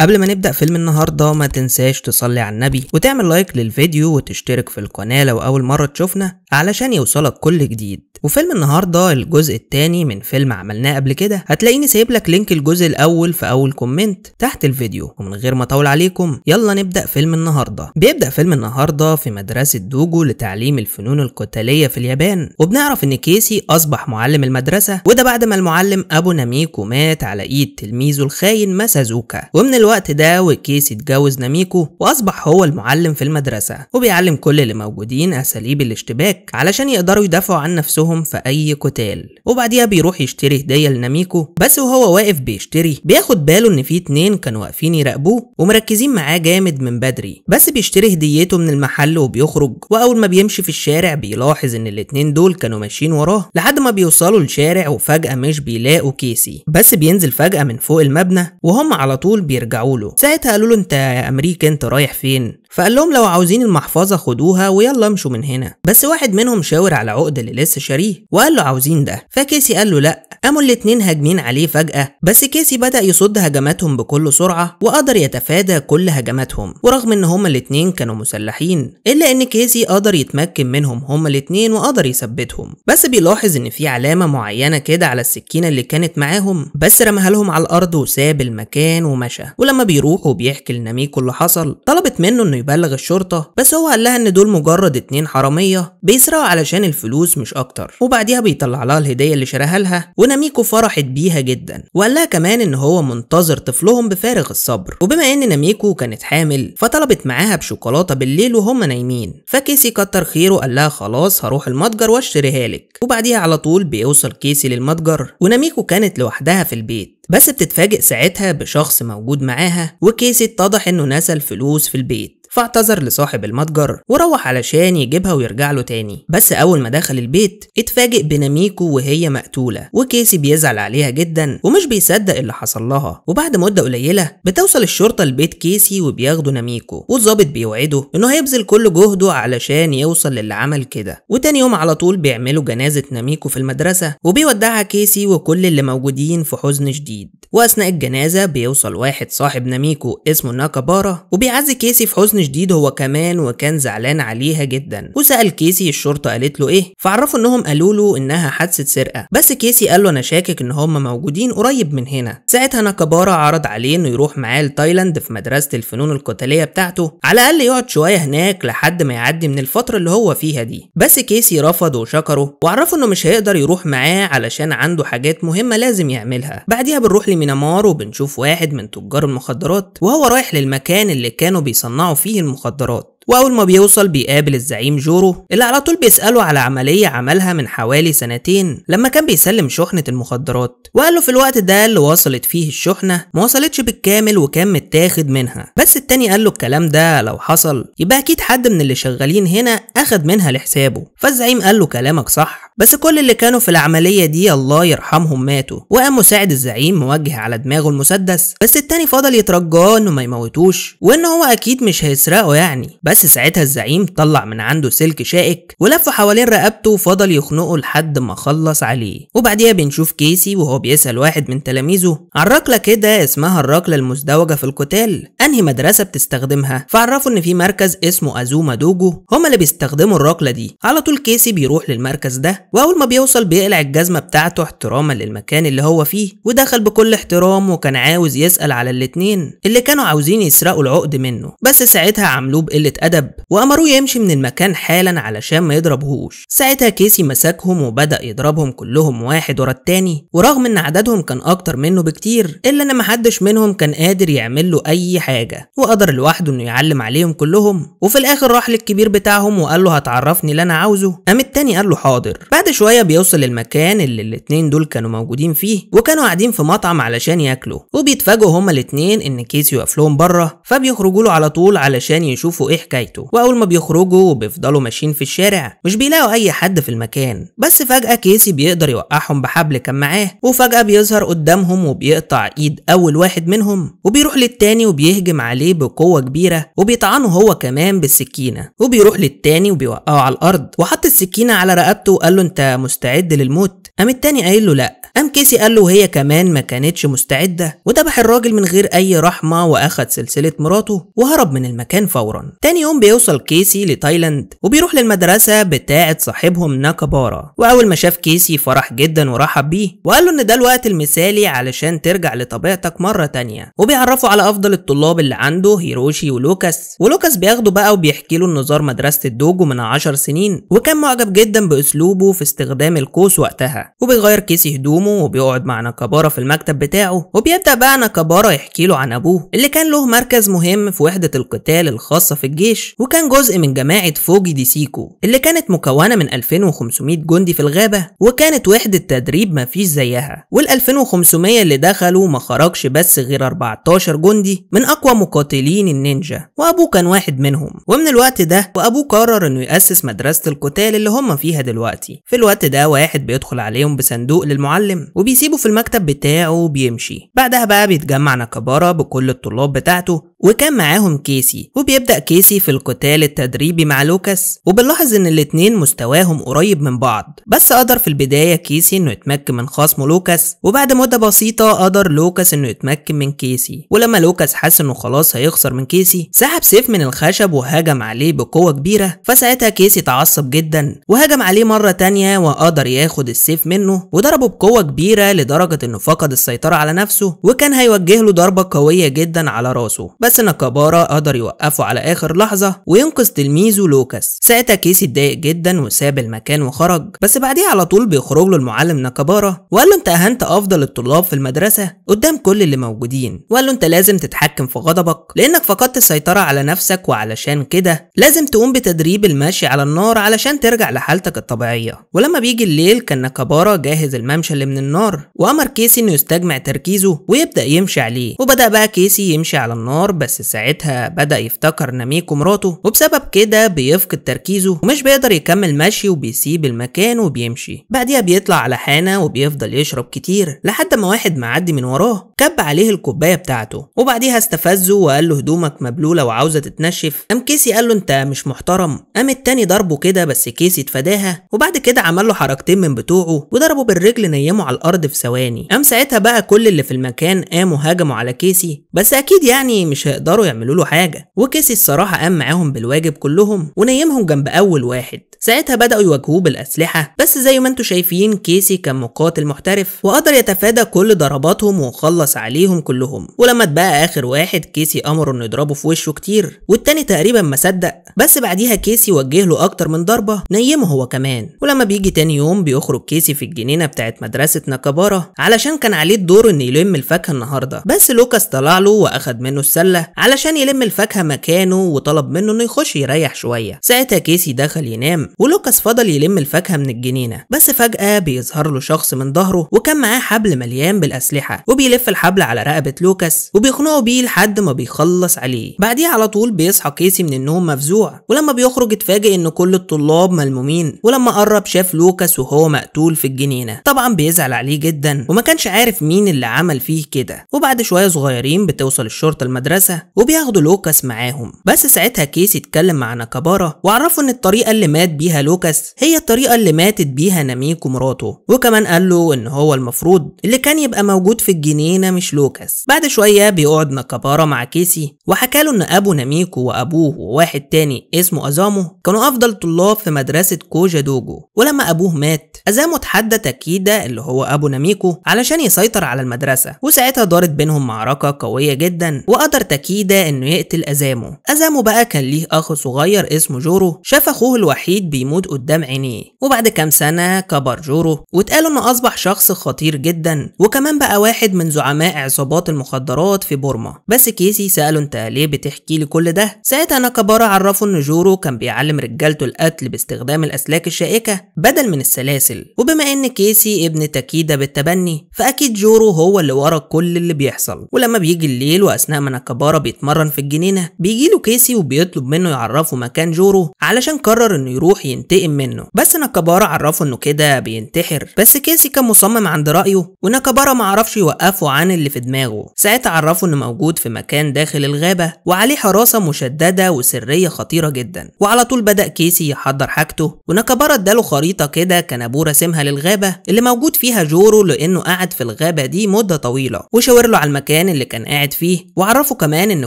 قبل ما نبدأ فيلم النهاردة ما تنساش تصلي على النبي وتعمل لايك للفيديو وتشترك في القناة لو أول مرة تشوفنا علشان يوصلك كل جديد وفيلم النهاردة الجزء التاني من فيلم عملناه قبل كده هتلاقيني سايب لك لينك الجزء الأول في أول كومنت تحت الفيديو ومن غير ما أطول عليكم يلا نبدأ فيلم النهاردة بيبدأ فيلم النهاردة في مدرسة دوجو لتعليم الفنون القتالية في اليابان وبنعرف إن كيسي أصبح معلم المدرسة وده بعد ما المعلم أبو ناميكو مات على إيد تلميذه الخاين ماسازوكا ومن الوقت ده وكيس اتجوز ناميكو واصبح هو المعلم في المدرسة وبيعلم كل اللي موجودين اساليب الاشتباك علشان يقدروا يدافعوا عن نفسهم في اي قتال وبعديها بيروح يشتري هدية لناميكو بس وهو واقف بيشتري بياخد باله ان في اتنين كانوا واقفين يراقبوه ومركزين معاه جامد من بدري بس بيشتري هديته من المحل وبيخرج واول ما بيمشي في الشارع بيلاحظ ان الاتنين دول كانوا ماشيين وراه لحد ما بيوصلوا الشارع وفجأة مش بيلاقوا كيسي بس بينزل فجأة من فوق المبنى وهم على طول بيرجعوا يرجعوا له ساعتها قالوا له انت يا امريكا انت رايح فين فقال لهم لو عاوزين المحفظه خدوها ويلا امشوا من هنا بس واحد منهم شاور على عقد اللي لسه شاريه وقال له عاوزين ده فكيسي قال له لا قاموا الاتنين هاجمين عليه فجاه بس كيسي بدا يصد هجماتهم بكل سرعه وقدر يتفادى كل هجماتهم ورغم ان هما الاتنين كانوا مسلحين الا ان كيسي قدر يتمكن منهم هما الاتنين وقدر يثبتهم بس بيلاحظ ان في علامه معينه كده على السكينه اللي كانت معاهم بس رماها لهم على الارض وساب المكان ومشى ولما بيروح وبيحكي لناميكو اللي حصل طلبت منه انه يبلغ الشرطة بس هو قال لها ان دول مجرد اتنين حرامية بيسرقوا علشان الفلوس مش اكتر وبعديها بيطلع لها الهدية اللي شراها لها وناميكو فرحت بيها جدا وقال لها كمان ان هو منتظر طفلهم بفارغ الصبر وبما ان ناميكو كانت حامل فطلبت معاها بشوكولاتة بالليل وهم نايمين فكيسي كتر خيره قال لها خلاص هروح المتجر واشتريها لك وبعديها على طول بيوصل كيسي للمتجر وناميكو كانت لوحدها في البيت بس بتتفاجئ ساعتها بشخص موجود معاها وكيسي اتضح انه نسى الفلوس في البيت فاعتذر لصاحب المتجر وروح علشان يجيبها ويرجع له تاني بس أول ما دخل البيت اتفاجئ بناميكو وهي مقتولة وكيسي بيزعل عليها جدا ومش بيصدق اللي حصل لها وبعد مدة قليلة بتوصل الشرطة لبيت كيسي وبياخدوا ناميكو والظابط بيوعده إنه هيبذل كل جهده علشان يوصل للي عمل كده وتاني يوم على طول بيعملوا جنازة ناميكو في المدرسة وبيودعها كيسي وكل اللي موجودين في حزن شديد وأثناء الجنازة بيوصل واحد صاحب ناميكو اسمه ناكابارا وبيعزي كيسي في حزن شديد هو كمان وكان زعلان عليها جدا وسأل كيسي الشرطة قالت له إيه فعرفه إنهم قالوا له إنها حادثة سرقة بس كيسي قال له أنا شاكك إن هم موجودين قريب من هنا ساعتها ناكابارا عرض عليه إنه يروح معاه لتايلاند في مدرسة الفنون القتالية بتاعته على الأقل يقعد شوية هناك لحد ما يعدي من الفترة اللي هو فيها دي بس كيسي رفض وشكره وعرفه إنه مش هيقدر يروح معاه علشان عنده حاجات مهمة لازم يعملها بعديها بنروح لمينامار وبنشوف واحد من تجار المخدرات وهو رايح للمكان اللي كانوا بيصنعوا فيه فيه المخدرات واول ما بيوصل بيقابل الزعيم جورو اللي على طول بيساله على عمليه عملها من حوالي سنتين لما كان بيسلم شحنه المخدرات وقال له في الوقت ده اللي وصلت فيه الشحنه ما وصلتش بالكامل وكان متاخد منها بس التاني قال له الكلام ده لو حصل يبقى اكيد حد من اللي شغالين هنا اخد منها لحسابه فالزعيم قال له كلامك صح بس كل اللي كانوا في العمليه دي الله يرحمهم ماتوا وقام مساعد الزعيم موجه على دماغه المسدس بس التاني فضل يترجاه انه ما يموتوش وان هو اكيد مش هيسرقه يعني بس بس ساعتها الزعيم طلع من عنده سلك شائك ولف حوالين رقبته وفضل يخنقه لحد ما خلص عليه وبعديها بنشوف كيسي وهو بيسأل واحد من تلاميذه عن ركلة كده اسمها الركلة المزدوجة في القتال أنهي مدرسة بتستخدمها فعرفوا إن في مركز اسمه أزوما دوجو هما اللي بيستخدموا الركلة دي على طول كيسي بيروح للمركز ده وأول ما بيوصل بيقلع الجزمة بتاعته احتراما للمكان اللي هو فيه ودخل بكل احترام وكان عاوز يسأل على الاتنين اللي كانوا عاوزين يسرقوا العقد منه بس ساعتها عملوه بقلة الأدب وأمروه يمشي من المكان حالا علشان ما يضربهوش ساعتها كيسي مسكهم وبدأ يضربهم كلهم واحد ورا التاني ورغم إن عددهم كان أكتر منه بكتير إلا إن محدش منهم كان قادر يعمل له أي حاجة وقدر لوحده إنه يعلم عليهم كلهم وفي الآخر راح للكبير بتاعهم وقال له هتعرفني اللي أنا عاوزه قام التاني قال له حاضر بعد شوية بيوصل المكان اللي الاتنين دول كانوا موجودين فيه وكانوا قاعدين في مطعم علشان ياكلوا وبيتفاجئوا هما الاتنين إن كيسي واقف لهم بره فبيخرجوا له على طول علشان يشوفوا إيه حكايته واول ما بيخرجوا وبيفضلوا ماشيين في الشارع مش بيلاقوا اي حد في المكان بس فجاه كيسي بيقدر يوقعهم بحبل كان معاه وفجاه بيظهر قدامهم وبيقطع ايد اول واحد منهم وبيروح للتاني وبيهجم عليه بقوه كبيره وبيطعنه هو كمان بالسكينه وبيروح للتاني وبيوقعه على الارض وحط السكينه على رقبته وقال له انت مستعد للموت قام التاني قايل له لا قام كيسي قال له هي كمان ما كانتش مستعده وذبح الراجل من غير اي رحمه واخد سلسله مراته وهرب من المكان فورا تاني تاني يوم بيوصل كيسي لتايلاند وبيروح للمدرسة بتاعة صاحبهم ناكابارا وأول ما شاف كيسي فرح جدا ورحب بيه وقال له إن ده الوقت المثالي علشان ترجع لطبيعتك مرة تانية وبيعرفه على أفضل الطلاب اللي عنده هيروشي ولوكاس ولوكاس بياخده بقى وبيحكي له النظار مدرسة الدوجو من 10 سنين وكان معجب جدا بأسلوبه في استخدام القوس وقتها وبيغير كيسي هدومه وبيقعد مع ناكابارا في المكتب بتاعه وبيبدأ بقى ناكابارا يحكي له عن أبوه اللي كان له مركز مهم في وحدة القتال الخاصة في الجيش الجيش وكان جزء من جماعة فوجي دي سيكو اللي كانت مكونة من 2500 جندي في الغابة وكانت وحدة تدريب مفيش زيها وال 2500 اللي دخلوا ما خرجش بس غير 14 جندي من أقوى مقاتلين النينجا وأبوه كان واحد منهم ومن الوقت ده وأبوه قرر إنه يأسس مدرسة القتال اللي هم فيها دلوقتي في الوقت ده واحد بيدخل عليهم بصندوق للمعلم وبيسيبه في المكتب بتاعه وبيمشي بعدها بقى بيتجمع ناكابارا بكل الطلاب بتاعته وكان معاهم كيسي وبيبدأ كيسي في القتال التدريبي مع لوكاس وبنلاحظ ان الاتنين مستواهم قريب من بعض بس قدر في البداية كيسي انه يتمكن من خصمه لوكاس وبعد مدة بسيطة قدر لوكاس انه يتمكن من كيسي ولما لوكاس حس انه خلاص هيخسر من كيسي سحب سيف من الخشب وهجم عليه بقوة كبيرة فساعتها كيسي تعصب جدا وهجم عليه مرة تانية وقدر ياخد السيف منه وضربه بقوة كبيرة لدرجة انه فقد السيطرة على نفسه وكان هيوجه له ضربة قوية جدا على راسه بس نكابارا قدر يوقفه على اخر لحظة لحظة وينقذ تلميذه لوكاس ساعتها كيسي اتضايق جدا وساب المكان وخرج بس بعديه على طول بيخرج له المعلم ناكابارا وقال له انت اهنت افضل الطلاب في المدرسة قدام كل اللي موجودين وقال له انت لازم تتحكم في غضبك لانك فقدت السيطرة على نفسك وعلشان كده لازم تقوم بتدريب المشي على النار علشان ترجع لحالتك الطبيعية ولما بيجي الليل كان ناكابارا جاهز الممشى اللي من النار وامر كيسي انه يستجمع تركيزه ويبدا يمشي عليه وبدا بقى كيسي يمشي على النار بس ساعتها بدا يفتكر ناميكو مراته وبسبب كده بيفقد تركيزه ومش بيقدر يكمل مشي وبيسيب المكان وبيمشي بعديها بيطلع على حانة وبيفضل يشرب كتير لحد ما واحد معدي من وراه كب عليه الكوباية بتاعته وبعديها استفزه وقال له هدومك مبلولة وعاوزة تتنشف قام كيسي قال له انت مش محترم قام التاني ضربه كده بس كيسي اتفاداها وبعد كده عمل له حركتين من بتوعه وضربه بالرجل نيمه على الارض في ثواني قام ساعتها بقى كل اللي في المكان قاموا هاجموا على كيسي بس اكيد يعني مش هيقدروا يعملوا له حاجه وكيسي الصراحه قام معاهم بالواجب كلهم ونيمهم جنب أول واحد ساعتها بدأوا يواجهوه بالأسلحة بس زي ما انتم شايفين كيسي كان مقاتل محترف وقدر يتفادى كل ضرباتهم وخلص عليهم كلهم ولما اتبقى آخر واحد كيسي أمره إنه يضربه في وشه كتير والتاني تقريبا ما صدق بس بعديها كيسي وجه له أكتر من ضربة نيمه هو كمان ولما بيجي تاني يوم بيخرج كيسي في الجنينة بتاعت مدرسة ناكابارا علشان كان عليه الدور إنه يلم الفاكهة النهاردة بس لوكاس طلع له وأخد منه السلة علشان يلم الفاكهة مكانه وطلب طلب منه انه يخش يريح شويه ساعتها كيسي دخل ينام ولوكاس فضل يلم الفاكهه من الجنينه بس فجاه بيظهر له شخص من ظهره وكان معاه حبل مليان بالاسلحه وبيلف الحبل على رقبه لوكاس وبيخنقه بيه لحد ما بيخلص عليه بعديه على طول بيصحى كيسي من النوم مفزوع ولما بيخرج اتفاجئ ان كل الطلاب ملمومين ولما قرب شاف لوكاس وهو مقتول في الجنينه طبعا بيزعل عليه جدا وما كانش عارف مين اللي عمل فيه كده وبعد شويه صغيرين بتوصل الشرطه المدرسه وبياخدوا لوكاس معاهم بس ساعتها كيس اتكلم مع ناكابارا وعرفه ان الطريقه اللي مات بيها لوكاس هي الطريقه اللي ماتت بيها ناميكو مراته وكمان قال له ان هو المفروض اللي كان يبقى موجود في الجنينه مش لوكاس بعد شويه بيقعد ناكابارا مع كيسي وحكى له ان ابو ناميكو وابوه وواحد تاني اسمه ازامو كانوا افضل طلاب في مدرسه كوجا دوجو ولما ابوه مات ازامو اتحدى تاكيدا اللي هو ابو ناميكو علشان يسيطر على المدرسه وساعتها دارت بينهم معركه قويه جدا وقدر تاكيدا انه يقتل ازامو ازامو بقى كان ليه أخ صغير اسمه جورو شاف أخوه الوحيد بيموت قدام عينيه وبعد كام سنة كبر جورو واتقال إنه أصبح شخص خطير جدا وكمان بقى واحد من زعماء عصابات المخدرات في بورما بس كيسي سأله أنت ليه بتحكي لي كل ده؟ ساعتها ناكابارا عرفه إن جورو كان بيعلم رجالته القتل باستخدام الأسلاك الشائكة بدل من السلاسل وبما إن كيسي ابن تاكيدا بالتبني فأكيد جورو هو اللي ورا كل اللي بيحصل ولما بيجي الليل وأثناء ما ناكابارا بيتمرن في الجنينة بيجي له كيسي وبيطلب منه يعرفه مكان جوره علشان قرر انه يروح ينتقم منه بس ناكابارا عرفه انه كده بينتحر بس كيسي كان مصمم عند رايه وناكابارا معرفش يوقفه عن اللي في دماغه ساعتها عرفه انه موجود في مكان داخل الغابه وعليه حراسه مشدده وسريه خطيره جدا وعلى طول بدا كيسي يحضر حاجته وناكابارا اداله خريطه كده كنابوه رسمها للغابه اللي موجود فيها جورو لانه قعد في الغابه دي مده طويله وشاور له على المكان اللي كان قاعد فيه وعرفه كمان ان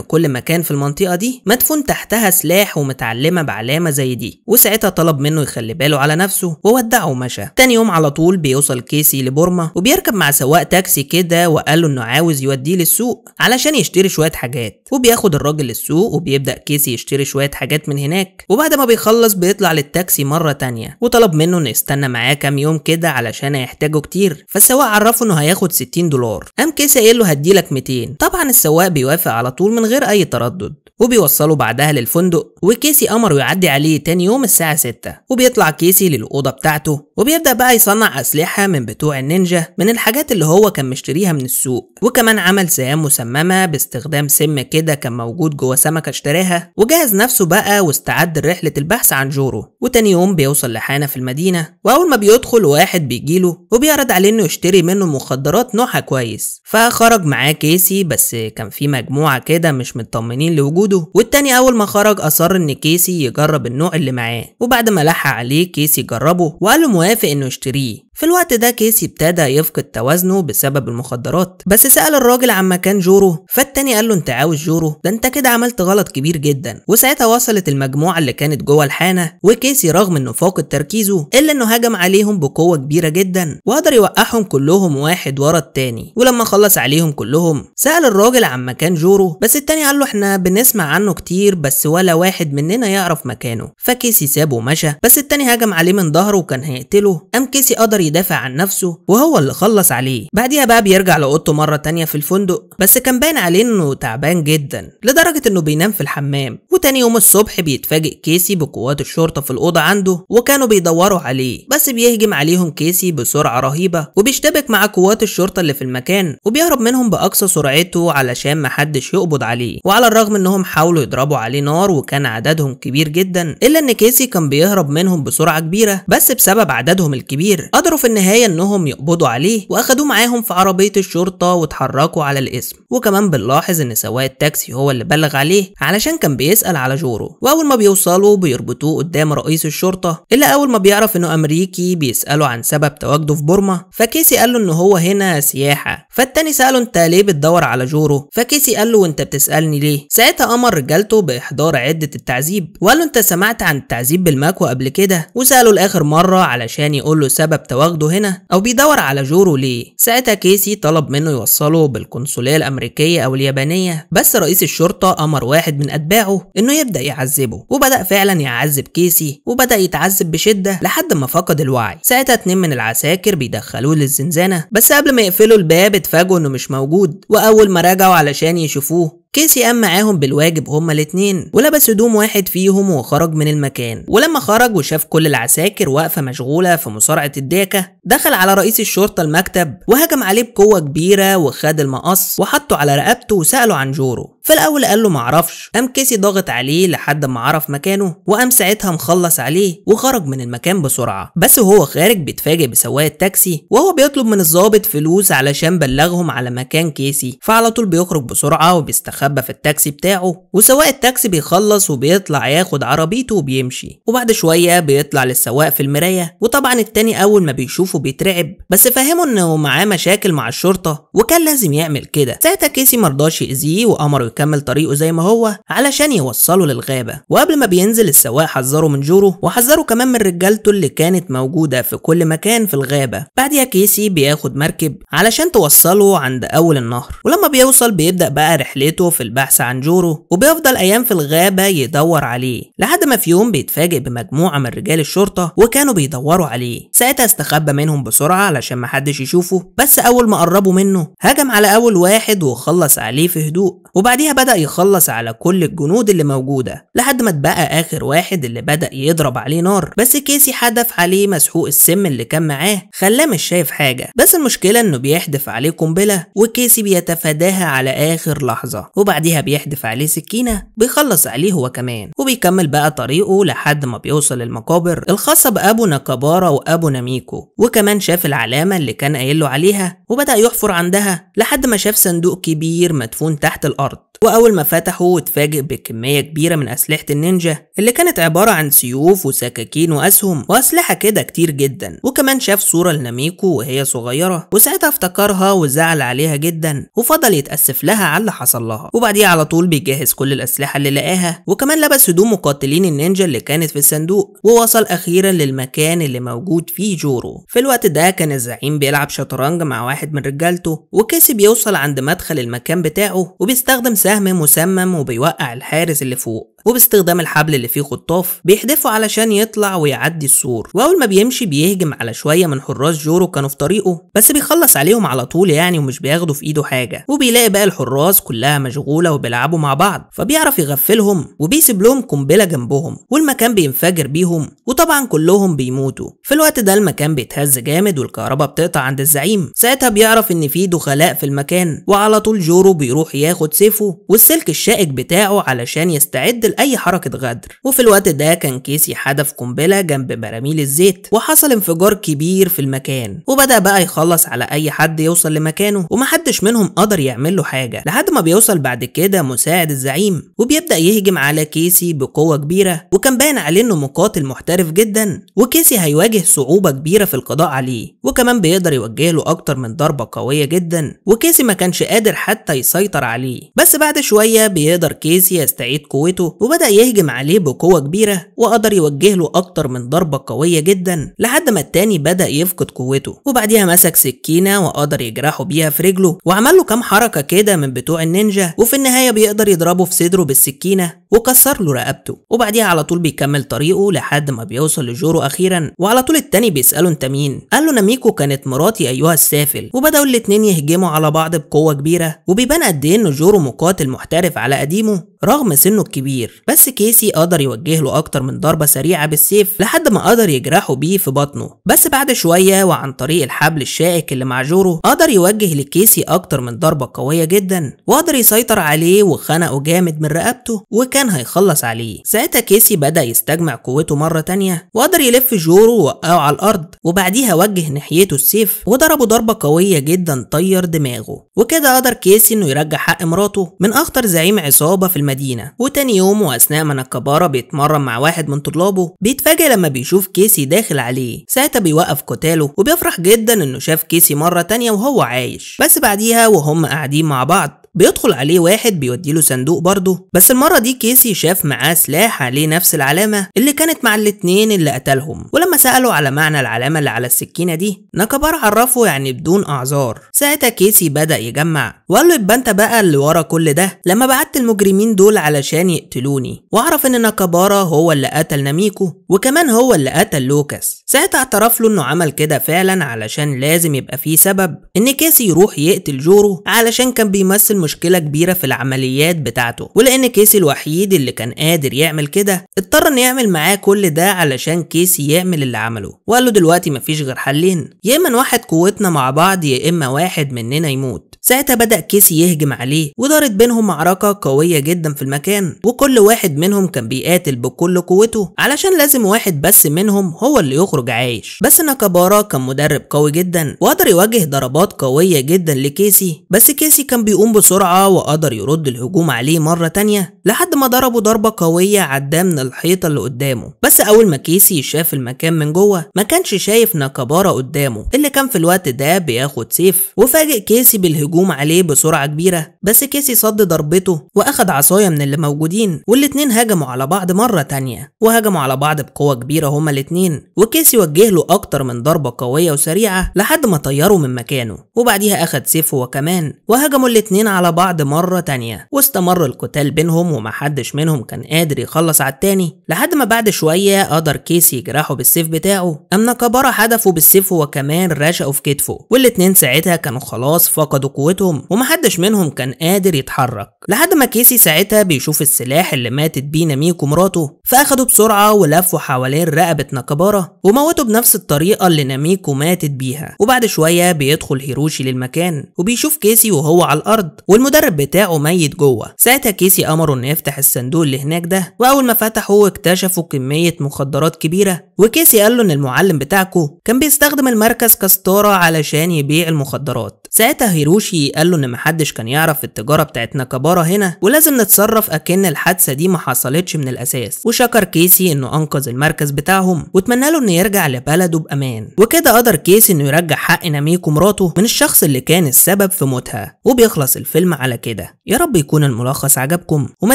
كل مكان في المنطقه دي مدفون تحتها سلاح ومتعلمه بعلامه زي دي وساعتها طلب منه يخلي باله على نفسه وودعه ومشى تاني يوم على طول بيوصل كيسي لبورما وبيركب مع سواق تاكسي كده وقال له انه عاوز يوديه للسوق علشان يشتري شويه حاجات وبياخد الراجل للسوق وبيبدا كيسي يشتري شويه حاجات من هناك وبعد ما بيخلص بيطلع للتاكسي مره تانية وطلب منه انه يستنى معاه كام يوم كده علشان هيحتاجه كتير فالسواق عرفه انه هياخد 60 دولار قام كيسي قال له هديلك 200 طبعا السواق بيوافق على طول من غير اي تردد وبيوصله بعدها للفندق وكيسي قمر يعدي عليه تاني يوم الساعة 6 وبيطلع كيسي للأوضة بتاعته وبيبدأ بقى يصنع أسلحة من بتوع النينجا من الحاجات اللي هو كان مشتريها من السوق وكمان عمل سهام مسممة باستخدام سم كده كان موجود جوه سمكة اشتراها وجهز نفسه بقى واستعد لرحلة البحث عن جورو وتاني يوم بيوصل لحانة في المدينة وأول ما بيدخل واحد بيجيله وبيعرض عليه إنه يشتري منه مخدرات نوعها كويس فخرج معاه كيسي بس كان في مجموعة كده مش مطمنين لوجوده وجوده والتاني أول ما خرج أصر إن كيسي يجرب النوع اللي معاه وبعد ما لحق عليه كيسي جربه وقال له موافق إنه يشتريه في الوقت ده كيسي ابتدى يفقد توازنه بسبب المخدرات بس سأل الراجل عن مكان جورو فالتاني قال له انت عاوز جورو ده انت كده عملت غلط كبير جدا وساعتها وصلت المجموعة اللي كانت جوه الحانة وكيسي رغم انه فاقد تركيزه الا انه هجم عليهم بقوة كبيرة جدا وقدر يوقعهم كلهم واحد ورا التاني ولما خلص عليهم كلهم سأل الراجل عن مكان جورو بس التاني قال له احنا بنسمع عنه كتير بس ولا واحد مننا يعرف مكانه فكيسي سابه ومشى بس التاني هجم عليه من ظهره وكان هيقتله قام كيسي قدر يدافع عن نفسه وهو اللي خلص عليه بعديها بقى بيرجع لأوضته مرة تانية في الفندق بس كان باين عليه انه تعبان جدا لدرجة انه بينام في الحمام وتاني يوم الصبح بيتفاجئ كيسي بقوات الشرطة في الأوضة عنده وكانوا بيدوروا عليه بس بيهجم عليهم كيسي بسرعة رهيبة وبيشتبك مع قوات الشرطة اللي في المكان وبيهرب منهم بأقصى سرعته علشان محدش يقبض عليه وعلى الرغم انهم حاولوا يضربوا عليه نار وكان عددهم كبير جدا إلا ان كيسي كان بيهرب منهم بسرعة كبيرة بس بسبب عددهم الكبير قدروا قدروا في النهاية انهم يقبضوا عليه واخدوه معاهم في عربية الشرطة واتحركوا على الاسم وكمان بنلاحظ ان سواق التاكسي هو اللي بلغ عليه علشان كان بيسأل على جورو واول ما بيوصلوا بيربطوه قدام رئيس الشرطة اللي اول ما بيعرف انه امريكي بيسأله عن سبب تواجده في بورما فكيسي قال له ان هو هنا سياحة فالتاني سأله انت ليه بتدور على جورو فكيسي قال له وانت بتسألني ليه ساعتها امر رجالته باحضار عدة التعذيب وقال له انت سمعت عن التعذيب بالماكو قبل كده وسأله لاخر مرة علشان يقول له سبب تواجده واخده هنا او بيدور على جورو ليه ساعتها كيسي طلب منه يوصله بالقنصليه الامريكيه او اليابانيه بس رئيس الشرطه امر واحد من اتباعه انه يبدا يعذبه وبدا فعلا يعذب كيسي وبدا يتعذب بشده لحد ما فقد الوعي ساعتها اتنين من العساكر بيدخلوه للزنزانه بس قبل ما يقفلوا الباب اتفاجئوا انه مش موجود واول ما رجعوا علشان يشوفوه كيسي قام معاهم بالواجب هما الاتنين ولبس هدوم واحد فيهم وخرج من المكان ولما خرج وشاف كل العساكر واقفه مشغوله في مصارعه الداكه دخل على رئيس الشرطة المكتب وهجم عليه بقوة كبيرة وخد المقص وحطه على رقبته وسأله عن جورو فالأول قال له معرفش قام كيسي ضاغط عليه لحد ما عرف مكانه وقام ساعتها مخلص عليه وخرج من المكان بسرعة بس وهو خارج بيتفاجئ بسواق التاكسي وهو بيطلب من الظابط فلوس علشان بلغهم على مكان كيسي فعلى طول بيخرج بسرعة وبيستخبى في التاكسي بتاعه وسواق التاكسي بيخلص وبيطلع ياخد عربيته وبيمشي وبعد شوية بيطلع للسواق في المراية وطبعا التاني أول ما بيشوف شايفه بيترعب بس فهمه انه معاه مشاكل مع الشرطه وكان لازم يعمل كده ساعتها كيسي مرضاش يأذيه وأمره يكمل طريقه زي ما هو علشان يوصله للغابه وقبل ما بينزل السواق حذره من جورو وحذره كمان من رجالته اللي كانت موجوده في كل مكان في الغابه بعديها كيسي بياخد مركب علشان توصله عند اول النهر ولما بيوصل بيبدا بقى رحلته في البحث عن جورو وبيفضل ايام في الغابه يدور عليه لحد ما في يوم بيتفاجئ بمجموعه من رجال الشرطه وكانوا بيدوروا عليه ساعتها استخبى منهم بسرعة علشان محدش يشوفه بس أول ما قربوا منه هجم على أول واحد وخلص عليه في هدوء وبعديها بدأ يخلص على كل الجنود اللي موجودة لحد ما اتبقى آخر واحد اللي بدأ يضرب عليه نار بس كيسي حدف عليه مسحوق السم اللي كان معاه خلاه مش شايف حاجة بس المشكلة إنه بيحدف عليه قنبلة وكيسي بيتفاداها على آخر لحظة وبعديها بيحدف عليه سكينة بيخلص عليه هو كمان وبيكمل بقى طريقه لحد ما بيوصل المقابر الخاصة بأبو ناكابارا وأبو ناميكو كمان شاف العلامة اللي كان قايله عليها وبدأ يحفر عندها لحد ما شاف صندوق كبير مدفون تحت الأرض وأول ما فتحوا اتفاجئ بكمية كبيرة من أسلحة النينجا اللي كانت عبارة عن سيوف وسكاكين وأسهم وأسلحة كده كتير جدا وكمان شاف صورة لناميكو وهي صغيرة وساعتها افتكرها وزعل عليها جدا وفضل يتأسف لها على اللي حصل لها وبعديها على طول بيجهز كل الأسلحة اللي لقاها وكمان لبس هدوم مقاتلين النينجا اللي كانت في الصندوق ووصل أخيرا للمكان اللي موجود فيه جورو في الوقت ده كان الزعيم بيلعب شطرنج مع واحد من رجالته وكسب يوصل عند مدخل المكان بتاعه وبيستخدم سهم سهم مسمم وبيوقع الحارس اللي فوق وباستخدام الحبل اللي فيه خطاف بيحدفه علشان يطلع ويعدي السور واول ما بيمشي بيهجم على شويه من حراس جورو كانوا في طريقه بس بيخلص عليهم على طول يعني ومش بياخدوا في ايده حاجه وبيلاقي بقى الحراس كلها مشغوله وبيلعبوا مع بعض فبيعرف يغفلهم وبيسيب لهم قنبله جنبهم والمكان بينفجر بيهم وطبعا كلهم بيموتوا في الوقت ده المكان بيتهز جامد والكهرباء بتقطع عند الزعيم ساعتها بيعرف ان في دخلاء في المكان وعلى طول جورو بيروح ياخد سيفه والسلك الشائك بتاعه علشان يستعد أي حركة غدر وفي الوقت ده كان كيسي حدف قنبلة جنب براميل الزيت وحصل انفجار كبير في المكان وبدأ بقى يخلص على أي حد يوصل لمكانه ومحدش منهم قدر يعمل له حاجة لحد ما بيوصل بعد كده مساعد الزعيم وبيبدأ يهجم على كيسي بقوة كبيرة وكان باين عليه إنه مقاتل محترف جدا وكيسي هيواجه صعوبة كبيرة في القضاء عليه وكمان بيقدر يوجه له أكتر من ضربة قوية جدا وكيسي ما كانش قادر حتى يسيطر عليه بس بعد شوية بيقدر كيسي يستعيد قوته وبدأ يهجم عليه بقوة كبيرة وقدر يوجه له أكتر من ضربة قوية جدا لحد ما التاني بدأ يفقد قوته وبعديها مسك سكينة وقدر يجرحه بيها في رجله وعمل له كام حركة كده من بتوع النينجا وفي النهاية بيقدر يضربه في صدره بالسكينة وكسر له رقبته وبعديها على طول بيكمل طريقه لحد ما بيوصل لجورو أخيرا وعلى طول التاني بيسأله أنت مين قال له ناميكو كانت مراتي أيها السافل وبدأوا الاتنين يهجموا على بعض بقوة كبيرة وبيبان قد إيه إن جورو مقاتل محترف على قديمه رغم سنه الكبير بس كيسي قدر يوجه له أكتر من ضربة سريعة بالسيف لحد ما قدر يجرحه بيه في بطنه بس بعد شوية وعن طريق الحبل الشائك اللي مع جورو قدر يوجه لكيسي أكتر من ضربة قوية جدا وقدر يسيطر عليه وخنقه جامد من رقبته وكان هيخلص عليه ساعتها كيسي بدأ يستجمع قوته مرة تانية وقدر يلف جورو ووقعه على الأرض وبعديها وجه ناحيته السيف وضربه ضربة قوية جدا طير دماغه وكده قدر كيسي انه يرجع حق مراته من أخطر زعيم عصابة في المدينة وتاني يوم اليوم واثناء ما نكبارا بيتمرن مع واحد من طلابه بيتفاجئ لما بيشوف كيسي داخل عليه ساعتها بيوقف قتاله وبيفرح جدا انه شاف كيسي مره تانية وهو عايش بس بعديها وهم قاعدين مع بعض بيدخل عليه واحد بيودي له صندوق برضه بس المره دي كيسي شاف معاه سلاح عليه نفس العلامه اللي كانت مع الاتنين اللي قتلهم ولما ساله على معنى العلامه اللي على السكينه دي ناكابارا عرفه يعني بدون اعذار ساعتها كيسي بدا يجمع وقال له يبقى انت بقى اللي ورا كل ده لما بعت المجرمين دول علشان يقتلوني واعرف ان ناكابارا هو اللي قتل ناميكو وكمان هو اللي قتل لوكاس ساعتها اعترف له انه عمل كده فعلا علشان لازم يبقى فيه سبب ان كيسي يروح يقتل جورو علشان كان بيمثل مشكلة كبيرة في العمليات بتاعته ولأن كيسي الوحيد اللي كان قادر يعمل كده اضطر إن يعمل معاه كل ده علشان كيسي يعمل اللي عمله وقال له دلوقتي مفيش غير حلين يا إما نوحد قوتنا مع بعض يا إما واحد مننا يموت ساعتها بدأ كيسي يهجم عليه ودارت بينهم معركة قوية جدا في المكان وكل واحد منهم كان بيقاتل بكل قوته علشان لازم واحد بس منهم هو اللي يخرج عايش بس ناكابارا كان مدرب قوي جدا وقدر يواجه ضربات قوية جدا لكيسي بس كيسي كان بيقوم بسرعة وقدر يرد الهجوم عليه مرة تانية لحد ما ضربه ضربة قوية عداه من الحيطة اللي قدامه بس أول ما كيسي شاف المكان من جوه ما كانش شايف ناكابارا قدامه اللي كان في الوقت ده بياخد سيف وفاجئ كيسي بالهجوم الهجوم عليه بسرعة كبيرة بس كيسي صد ضربته وأخد عصاية من اللي موجودين والاتنين هجموا على بعض مرة تانية وهجموا على بعض بقوة كبيرة هما الاتنين وكيسي وجه له أكتر من ضربة قوية وسريعة لحد ما طيره من مكانه وبعديها أخد سيف هو كمان وهجموا الاتنين على بعض مرة تانية واستمر القتال بينهم ومحدش منهم كان قادر يخلص على التاني لحد ما بعد شوية قدر كيسي يجرحه بالسيف بتاعه أما كبارة حدفه بالسيف هو كمان رشقه في كتفه والاتنين ساعتها كانوا خلاص فقدوا قوة قوتهم ومحدش منهم كان قادر يتحرك لحد ما كيسي ساعتها بيشوف السلاح اللي ماتت بيه ناميكو مراته فاخده بسرعة ولفه حوالين رقبة ناكابارا وموته بنفس الطريقة اللي ناميكو ماتت بيها وبعد شوية بيدخل هيروشي للمكان وبيشوف كيسي وهو على الأرض والمدرب بتاعه ميت جوه ساعتها كيسي أمره إنه يفتح الصندوق اللي هناك ده وأول ما فتحه اكتشفوا كمية مخدرات كبيرة وكيسي قال له إن المعلم بتاعكو كان بيستخدم المركز كستارة علشان يبيع المخدرات ساعتها هيروشي الحبوشي قال له ان محدش كان يعرف التجاره بتاعت ناكابارا هنا ولازم نتصرف اكن الحادثه دي ما حصلتش من الاساس وشكر كيسي انه انقذ المركز بتاعهم واتمنى له انه يرجع لبلده بامان وكده قدر كيسي انه يرجع حق ناميكو مراته من الشخص اللي كان السبب في موتها وبيخلص الفيلم على كده يا رب يكون الملخص عجبكم وما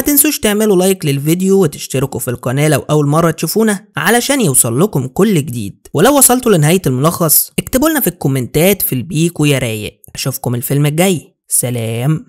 تنسوش تعملوا لايك للفيديو وتشتركوا في القناه لو اول مره تشوفونا علشان يوصل لكم كل جديد ولو وصلتوا لنهايه الملخص اكتبوا لنا في الكومنتات في البيك ويا رايق أشوفكم الفيلم الجاي سلام